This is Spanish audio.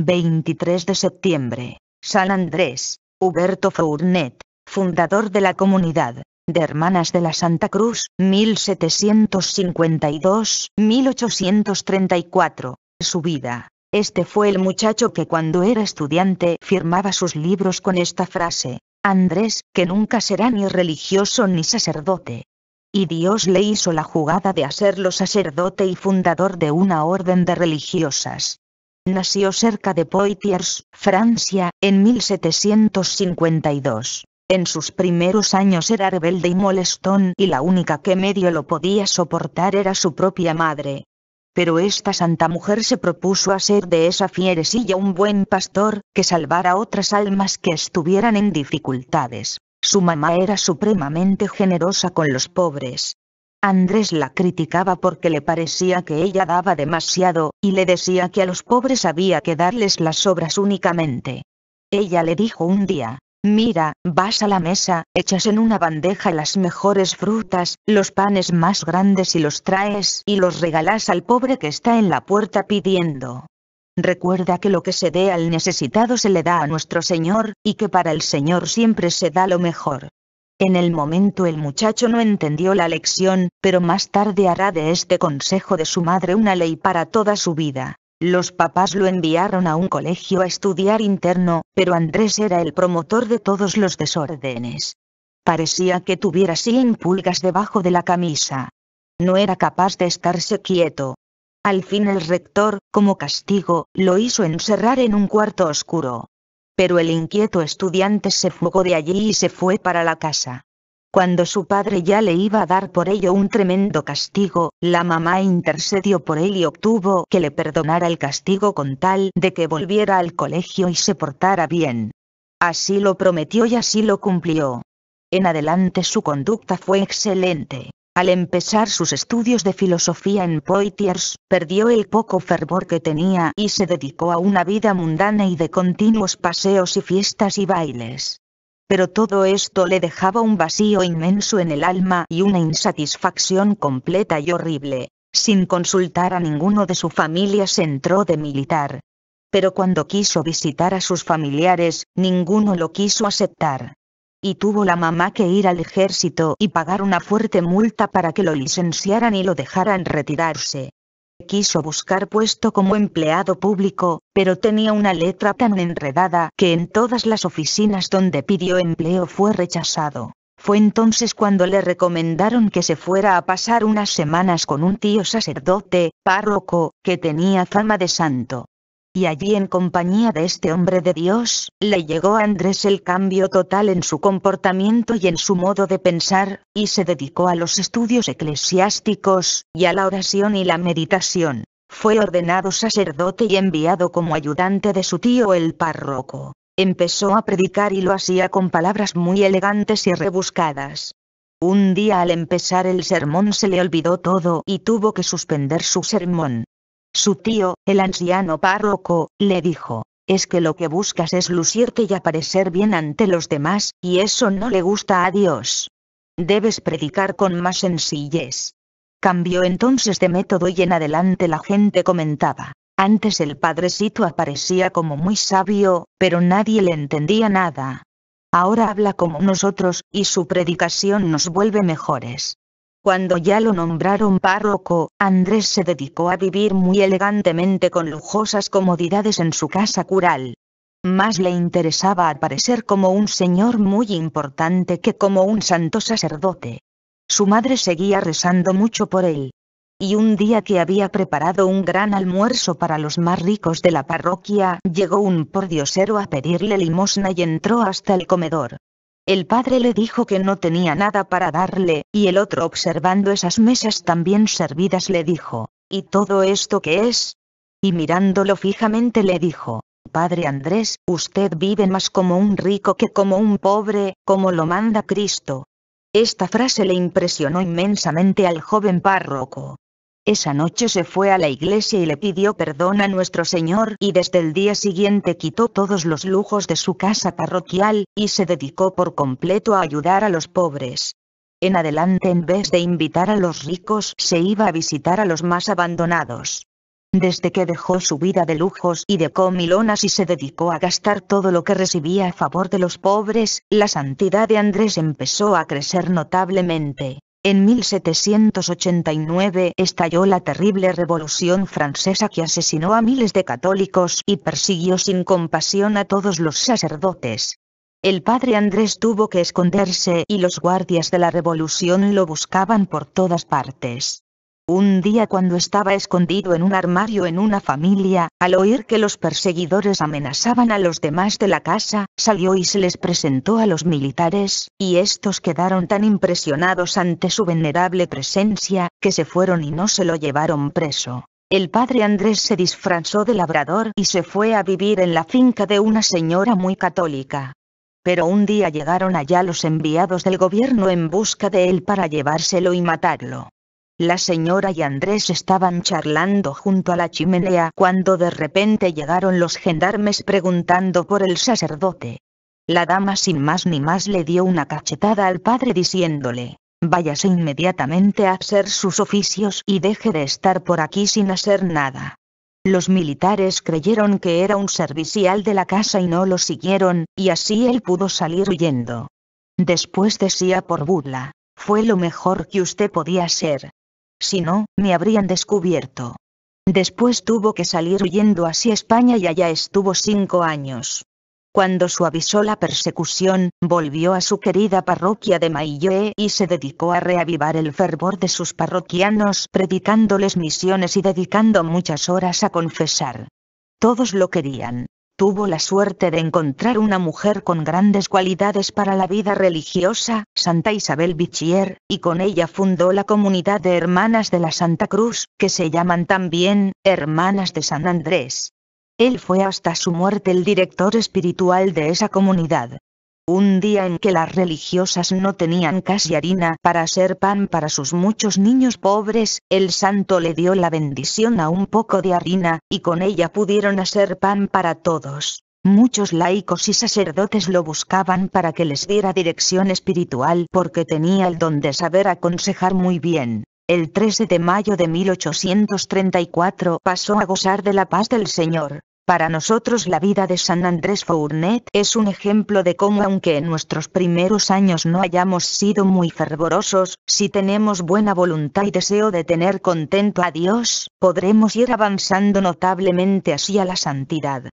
23 de septiembre, San Andrés, Huberto Fournet, fundador de la comunidad de Hermanas de la Santa Cruz, 1752-1834. Su vida. Este fue el muchacho que cuando era estudiante firmaba sus libros con esta frase, Andrés, que nunca será ni religioso ni sacerdote. Y Dios le hizo la jugada de hacerlo sacerdote y fundador de una orden de religiosas. Nació cerca de Poitiers, Francia, en 1752. En sus primeros años era rebelde y molestón y la única que medio lo podía soportar era su propia madre. Pero esta santa mujer se propuso hacer de esa fierecilla un buen pastor, que salvara otras almas que estuvieran en dificultades. Su mamá era supremamente generosa con los pobres, Andrés la criticaba porque le parecía que ella daba demasiado, y le decía que a los pobres había que darles las obras únicamente. Ella le dijo un día, Mira, vas a la mesa, echas en una bandeja las mejores frutas, los panes más grandes y los traes y los regalas al pobre que está en la puerta pidiendo. Recuerda que lo que se dé al necesitado se le da a nuestro Señor, y que para el Señor siempre se da lo mejor. En el momento el muchacho no entendió la lección, pero más tarde hará de este consejo de su madre una ley para toda su vida. Los papás lo enviaron a un colegio a estudiar interno, pero Andrés era el promotor de todos los desórdenes. Parecía que tuviera cien pulgas debajo de la camisa. No era capaz de estarse quieto. Al fin el rector, como castigo, lo hizo encerrar en un cuarto oscuro pero el inquieto estudiante se fugó de allí y se fue para la casa. Cuando su padre ya le iba a dar por ello un tremendo castigo, la mamá intercedió por él y obtuvo que le perdonara el castigo con tal de que volviera al colegio y se portara bien. Así lo prometió y así lo cumplió. En adelante su conducta fue excelente. Al empezar sus estudios de filosofía en Poitiers, perdió el poco fervor que tenía y se dedicó a una vida mundana y de continuos paseos y fiestas y bailes. Pero todo esto le dejaba un vacío inmenso en el alma y una insatisfacción completa y horrible. Sin consultar a ninguno de su familia se entró de militar. Pero cuando quiso visitar a sus familiares, ninguno lo quiso aceptar y tuvo la mamá que ir al ejército y pagar una fuerte multa para que lo licenciaran y lo dejaran retirarse. Quiso buscar puesto como empleado público, pero tenía una letra tan enredada que en todas las oficinas donde pidió empleo fue rechazado. Fue entonces cuando le recomendaron que se fuera a pasar unas semanas con un tío sacerdote, párroco, que tenía fama de santo y allí en compañía de este hombre de Dios, le llegó a Andrés el cambio total en su comportamiento y en su modo de pensar, y se dedicó a los estudios eclesiásticos, y a la oración y la meditación. Fue ordenado sacerdote y enviado como ayudante de su tío el párroco. Empezó a predicar y lo hacía con palabras muy elegantes y rebuscadas. Un día al empezar el sermón se le olvidó todo y tuvo que suspender su sermón. Su tío, el anciano párroco, le dijo, es que lo que buscas es lucirte y aparecer bien ante los demás, y eso no le gusta a Dios. Debes predicar con más sencillez. Cambió entonces de método y en adelante la gente comentaba. Antes el padrecito aparecía como muy sabio, pero nadie le entendía nada. Ahora habla como nosotros, y su predicación nos vuelve mejores. Cuando ya lo nombraron párroco, Andrés se dedicó a vivir muy elegantemente con lujosas comodidades en su casa cural. Más le interesaba aparecer como un señor muy importante que como un santo sacerdote. Su madre seguía rezando mucho por él. Y un día que había preparado un gran almuerzo para los más ricos de la parroquia, llegó un pordiosero a pedirle limosna y entró hasta el comedor. El padre le dijo que no tenía nada para darle, y el otro observando esas mesas tan bien servidas le dijo, ¿y todo esto qué es? Y mirándolo fijamente le dijo, Padre Andrés, usted vive más como un rico que como un pobre, como lo manda Cristo. Esta frase le impresionó inmensamente al joven párroco. Esa noche se fue a la iglesia y le pidió perdón a nuestro Señor y desde el día siguiente quitó todos los lujos de su casa parroquial, y se dedicó por completo a ayudar a los pobres. En adelante en vez de invitar a los ricos se iba a visitar a los más abandonados. Desde que dejó su vida de lujos y de comilonas y se dedicó a gastar todo lo que recibía a favor de los pobres, la santidad de Andrés empezó a crecer notablemente. En 1789 estalló la terrible Revolución Francesa que asesinó a miles de católicos y persiguió sin compasión a todos los sacerdotes. El padre Andrés tuvo que esconderse y los guardias de la Revolución lo buscaban por todas partes. Un día cuando estaba escondido en un armario en una familia, al oír que los perseguidores amenazaban a los demás de la casa, salió y se les presentó a los militares, y estos quedaron tan impresionados ante su venerable presencia, que se fueron y no se lo llevaron preso. El padre Andrés se disfrazó de labrador y se fue a vivir en la finca de una señora muy católica. Pero un día llegaron allá los enviados del gobierno en busca de él para llevárselo y matarlo. La señora y Andrés estaban charlando junto a la chimenea cuando de repente llegaron los gendarmes preguntando por el sacerdote. La dama sin más ni más le dio una cachetada al padre diciéndole, váyase inmediatamente a hacer sus oficios y deje de estar por aquí sin hacer nada. Los militares creyeron que era un servicial de la casa y no lo siguieron, y así él pudo salir huyendo. Después decía por burla, fue lo mejor que usted podía ser si no, me habrían descubierto. Después tuvo que salir huyendo hacia España y allá estuvo cinco años. Cuando suavizó la persecución, volvió a su querida parroquia de Mailloe y se dedicó a reavivar el fervor de sus parroquianos predicándoles misiones y dedicando muchas horas a confesar. Todos lo querían, tuvo la suerte de encontrar una mujer con grandes cualidades para la vida religiosa, Santa Isabel Bichier, y con ella fundó la comunidad de Hermanas de la Santa Cruz, que se llaman también Hermanas de San Andrés. Él fue hasta su muerte el director espiritual de esa comunidad. Un día en que las religiosas no tenían casi harina para hacer pan para sus muchos niños pobres, el santo le dio la bendición a un poco de harina, y con ella pudieron hacer pan para todos. Muchos laicos y sacerdotes lo buscaban para que les diera dirección espiritual porque tenía el don de saber aconsejar muy bien. El 13 de mayo de 1834 pasó a gozar de la paz del Señor. Para nosotros la vida de San Andrés Fournet es un ejemplo de cómo aunque en nuestros primeros años no hayamos sido muy fervorosos, si tenemos buena voluntad y deseo de tener contento a Dios, podremos ir avanzando notablemente hacia la santidad.